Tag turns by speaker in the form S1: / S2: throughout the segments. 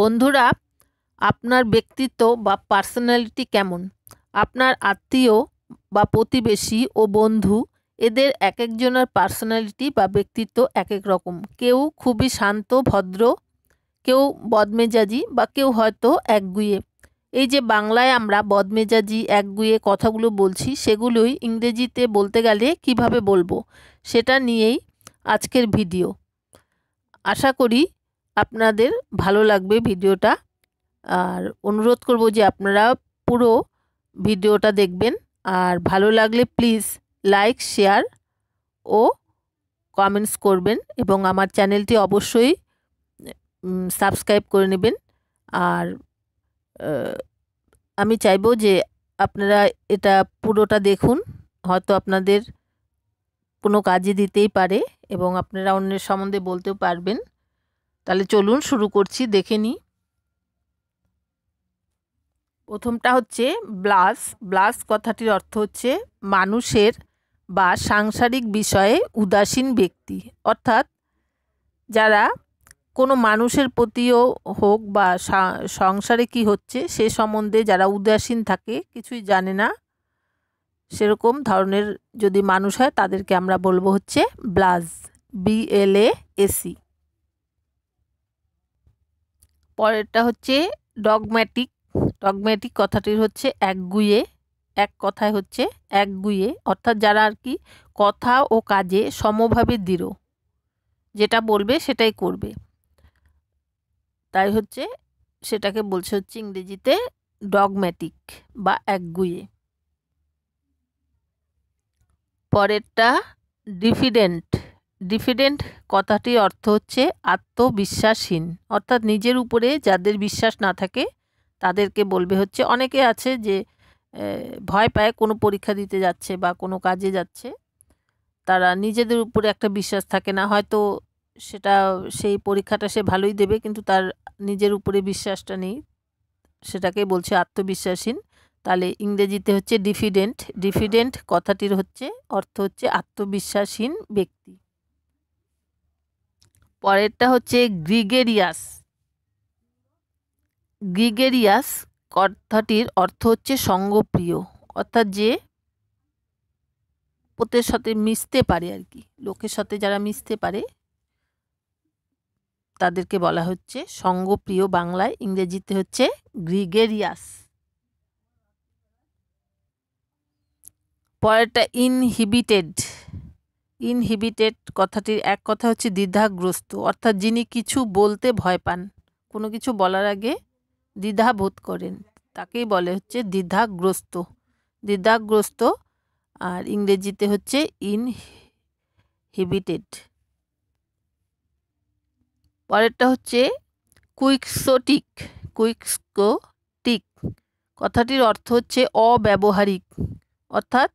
S1: বন্ধুরা আপনার ব্যক্তিত্ব বা পার্সোনালিটি কেমন আপনার আত্মীয় বা প্রতিবেশী ও বন্ধু এদের এক একজনের পার্সোনালিটি বা ব্যক্তিত্ব এক এক রকম কেউ খুবই শান্ত ভদ্র কেউ বদমেজাজি বা কেউ হয়তো একগুয়ে এই যে বাংলায় আমরা বদমেজাজি একগুয়ে কথাগুলো বলছি সেগুলোই ইংরেজিতে বলতে গেলে কিভাবে বলবো সেটা নিয়েই আজকের ভিডিও আশা করি আপনাদের ভালো লাগবে ভিডিওটা আর অনুরোধ করব যে আপনারা পুরো ভিডিওটা দেখবেন আর ভালো লাগলে প্লিজ লাইক শেয়ার ও কমেন্টস করবেন এবং আমার চ্যানেলটি অবশ্যই সাবস্ক্রাইব করে নেবেন আর আমি চাইব যে আপনারা এটা পুরোটা দেখুন হয়তো আপনাদের কোনো কাজে দিতেই পারে এবং আপনারা অন্যের সম্বন্ধে বলতেও পারবেন তাহলে চলুন শুরু করছি দেখে নিই প্রথমটা হচ্ছে ব্লাস ব্লাস কথাটির অর্থ হচ্ছে মানুষের বা সাংসারিক বিষয়ে উদাসীন ব্যক্তি অর্থাৎ যারা কোনো মানুষের প্রতিও হোক বা সংসারে কি হচ্ছে সে সম্বন্ধে যারা উদাসীন থাকে কিছুই জানে না সেরকম ধরনের যদি মানুষ হয় তাদেরকে আমরা বলবো হচ্ছে ব্লাজ বিএলএ এসি পরেরটা হচ্ছে ডগম্যাটিক ডগম্যাটিক কথাটির হচ্ছে একগুয়ে এক কথায় হচ্ছে এক গুয়ে অর্থাৎ যারা আর কি কথা ও কাজে সমভাবে দৃঢ় যেটা বলবে সেটাই করবে তাই হচ্ছে সেটাকে বলছে হচ্ছে ইংরেজিতে ডগম্যাটিক বা একগুয়ে পরেরটা ডিফিডেন্ট ডিফিডেন্ট কথাটির অর্থ হচ্ছে আত্মবিশ্বাসহীন অর্থাৎ নিজের উপরে যাদের বিশ্বাস না থাকে তাদেরকে বলবে হচ্ছে অনেকে আছে যে ভয় পায় কোনো পরীক্ষা দিতে যাচ্ছে বা কোনো কাজে যাচ্ছে তারা নিজেদের উপরে একটা বিশ্বাস থাকে না হয়তো সেটা সেই পরীক্ষাটা সে ভালোই দেবে কিন্তু তার নিজের উপরে বিশ্বাসটা নেই সেটাকে বলছে আত্মবিশ্বাসহীন তাহলে ইংরেজিতে হচ্ছে ডিফিডেন্ট ডিফিডেন্ট কথাটির হচ্ছে অর্থ হচ্ছে আত্মবিশ্বাসহীন ব্যক্তি পরেরটা হচ্ছে গ্রিগেরিয়াস গ্রিগেরিয়াস কথাটির অর্থ হচ্ছে সঙ্গপ্রিয় অর্থাৎ যে পোতের সাথে মিশতে পারে আর কি লোকের সাথে যারা মিশতে পারে তাদেরকে বলা হচ্ছে সঙ্গপ্রিয় বাংলায় ইংরেজিতে হচ্ছে গ্রিগেরিয়াস পরেরটা ইনহিবিটেড ইনহিবিটেড কথাটির এক কথা হচ্ছে দ্বিধাগ্রস্ত অর্থাৎ যিনি কিছু বলতে ভয় পান কোনো কিছু বলার আগে দ্বিধা বোধ করেন তাকেই বলে হচ্ছে দ্বিধাগ্রস্ত দ্বিধাগ্রস্ত আর ইংরেজিতে হচ্ছে ইনহিবিটেড পরেরটা হচ্ছে কুইকসোটিক কুইকসোটিক কথাটির অর্থ হচ্ছে অব্যবহারিক অর্থাৎ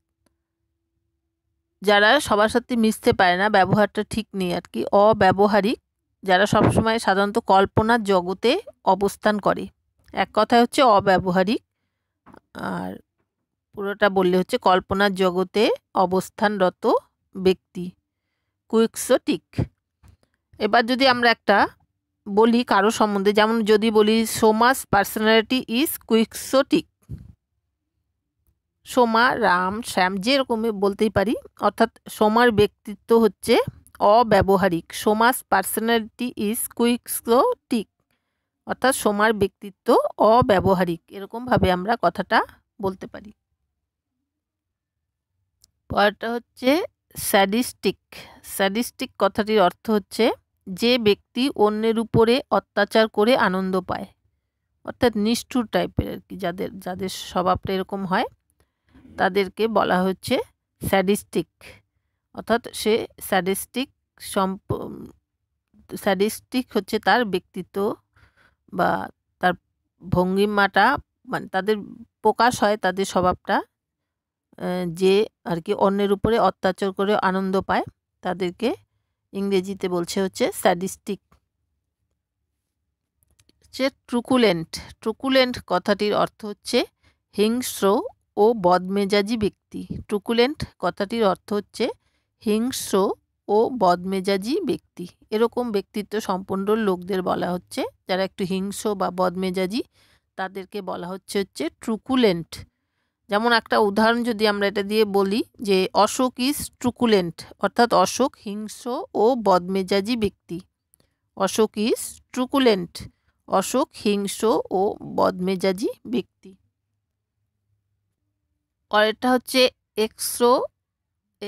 S1: যারা সবার সাথে মিশতে পারে না ব্যবহারটা ঠিক নেই আর কি অব্যবহারিক যারা সবসময় সাধারণত কল্পনার জগতে অবস্থান করে এক কথা হচ্ছে অব্যবহারিক আর পুরোটা বললে হচ্ছে কল্পনার জগতে অবস্থানরত ব্যক্তি কুইক্সোটিক এবার যদি আমরা একটা বলি কারো সম্বন্ধে যেমন যদি বলি Soma's personality is quixotic Soma Ram Shyam যেরকমই বলতেই পারি অর্থাৎ সোমার ব্যক্তিত্ব হচ্ছে অব্যবহারিক সোমাস পার্সোনালিটি ইজ কুইক্সোটিক অর্থাৎ সোমার ব্যক্তিত্ব অব্যবহারিক এরকমভাবে আমরা কথাটা বলতে পারি পরটা হচ্ছে স্যাডিস্টিক স্যাডিস্টিক কথাটির অর্থ হচ্ছে যে ব্যক্তি অন্যের উপরে অত্যাচার করে আনন্দ পায় অর্থাৎ নিষ্ঠুর টাইপের আর কি যাদের যাদের স্বভাবটা এরকম হয় তাদেরকে বলা হচ্ছে স্যাডিস্টিক অর্থাৎ সে স্যাডিস্টিক সম্প স্যাডিস্টিক হচ্ছে তার ব্যক্তিত্ব বা তার ভঙ্গিমাটা মানে তাদের প্রকাশ হয় তাদের স্বভাবটা যে আর কি অন্যের উপরে অত্যাচার করে আনন্দ পায় তাদেরকে ইংরেজিতে বলছে হচ্ছে স্যাডিস্টিক হচ্ছে ট্রুকুলেন্ট ট্রুকুলেন্ট কথাটির অর্থ হচ্ছে হিংস্র ও বদমেজাজি ব্যক্তি ট্রুকুলেন্ট কথাটির অর্থ হচ্ছে হিংস্র ও বদমেজাজি ব্যক্তি এরকম ব্যক্তিত্ব সম্পন্ন লোকদের বলা হচ্ছে যারা একটু হিংস্র বা বদমেজাজি তাদেরকে বলা হচ্ছে হচ্ছে ট্রুকুলেন্ট যেমন একটা উদাহরণ যদি আমরা এটা দিয়ে বলি যে অশোক ইজ ট্রুকুলেন্ট অর্থাৎ অশোক হিংস্র ও বদমেজাজি ব্যক্তি অশোক ইজ ট্রুকুলেন্ট অশোক হিংস্র ও বদমেজাজি ব্যক্তি পরেরটা হচ্ছে এক্সট্রো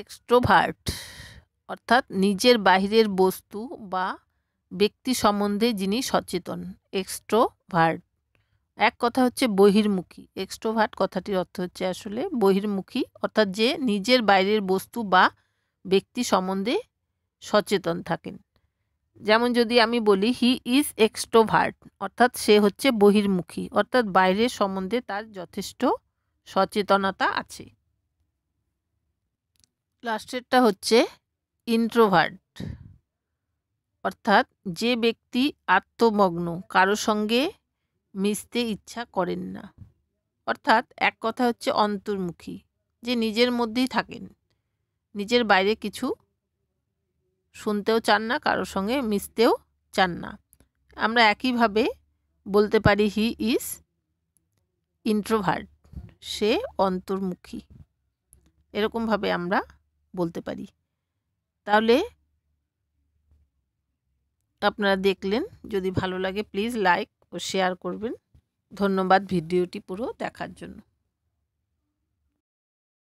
S1: এক্সট্রোভার্ট অর্থাৎ নিজের বাহিরের বস্তু বা ব্যক্তি সম্বন্ধে যিনি সচেতন এক্সট্রোভার্ট এক কথা হচ্ছে বহির্মুখী এক্সট্রোভার্ট কথাটির অর্থ হচ্ছে আসলে বহির্মুখী অর্থাৎ যে নিজের বাইরের বস্তু বা ব্যক্তি সম্বন্ধে সচেতন থাকেন যেমন যদি আমি বলি হি ইজ এক্সট্রোভার্ট অর্থাৎ সে হচ্ছে বহির্মুখী অর্থাৎ বাইরের সম্বন্ধে তার যথেষ্ট সচেতনতা আছে লাস্টেরটা হচ্ছে ইন্ট্রোভার্ট অর্থাৎ যে ব্যক্তি আত্মমগ্ন কারো সঙ্গে মিশতে ইচ্ছা করেন না অর্থাৎ এক কথা হচ্ছে অন্তর্মুখী যে নিজের মধ্যেই থাকেন নিজের বাইরে কিছু শুনতেও চান না কারোর সঙ্গে মিশতেও চান না আমরা একইভাবে বলতে পারি হি ইজ ইন্ট্রোভার্ট সে অন্তর্মুখী এরকমভাবে আমরা বলতে পারি তাহলে আপনারা দেখলেন যদি ভালো লাগে প্লিজ লাইক ও শেয়ার করবেন ধন্যবাদ ভিডিওটি পুরো দেখার জন্য